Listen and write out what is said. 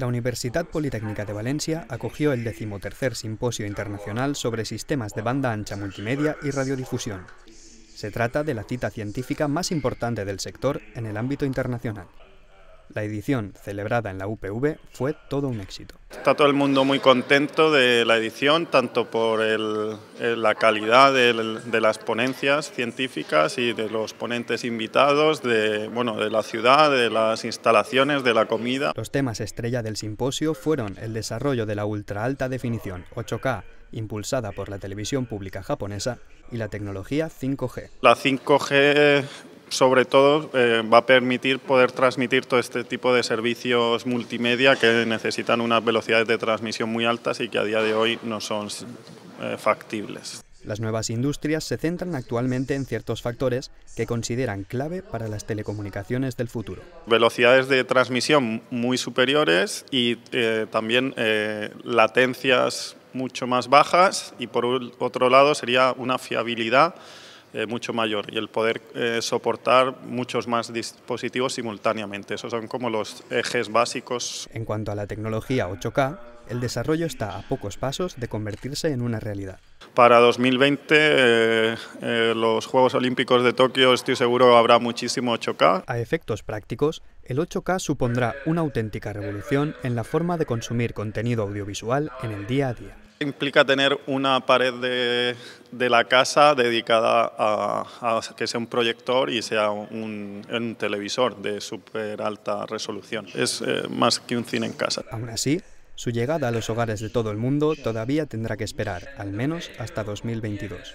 La Universidad Politécnica de Valencia acogió el decimotercer Simposio Internacional sobre Sistemas de Banda Ancha Multimedia y Radiodifusión. Se trata de la cita científica más importante del sector en el ámbito internacional. La edición celebrada en la UPV fue todo un éxito. Está todo el mundo muy contento de la edición, tanto por eh, la calidad de las ponencias científicas y de los ponentes invitados, de, bueno, de la ciudad, de las instalaciones, de la comida. Los temas estrella del simposio fueron el desarrollo de la ultra alta definición 8K impulsada por la televisión pública japonesa y la tecnología 5G. La 5G sobre todo eh, va a permitir poder transmitir todo este tipo de servicios multimedia que necesitan unas velocidades de transmisión muy altas y que a día de hoy no son eh, factibles. Las nuevas industrias se centran actualmente en ciertos factores que consideran clave para las telecomunicaciones del futuro. Velocidades de transmisión muy superiores y eh, también latencias mucho más bajas y por otro lado sería una fiabilidad eh, mucho mayor y el poder eh, soportar muchos más dispositivos simultáneamente. Esos son como los ejes básicos. En cuanto a la tecnología 8K, el desarrollo está a pocos pasos de convertirse en una realidad. Para 2020, eh, eh, los Juegos Olímpicos de Tokio, estoy seguro, habrá muchísimo 8K. A efectos prácticos, el 8K supondrá una auténtica revolución en la forma de consumir contenido audiovisual en el día a día. Implica tener una pared de, la casa dedicada a, que sea un proyector y sea un, televisor de súper alta resolución. Es eh, más que un cine en casa. Aún así, su llegada a los hogares de todo el mundo todavía tendrá que esperar, al menos hasta 2022.